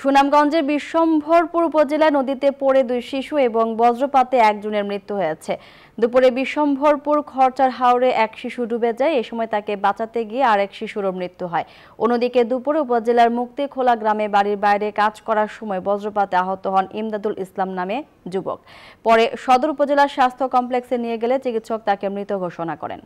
সুনামগঞ্জের বিশ্বম্ভরপুর উপজেলায় নদীতে পড়ে দুই শিশু এবং বজ্রপাতে একজনের মৃত্যু হয়েছে দুপুরে বিশ্বম্ভরপুর খরচার হাওড়ে এক শিশু ডুবে যায় এ সময় তাকে বাঁচাতে গিয়ে আরেক শিশুরও মৃত্যু হয় অন্যদিকে দুপুরে উপজেলার মুক্তিখোলা গ্রামে বাড়ির বাইরে কাজ করার সময় বজ্রপাতে আহত হন ইমদাদুল ইসলাম নামে যুবক পরে সদর উপজেলার স্বাস্থ্য কমপ্লেক্সে নিয়ে গেলে চিকিৎসক তাকে মৃত ঘোষণা করেন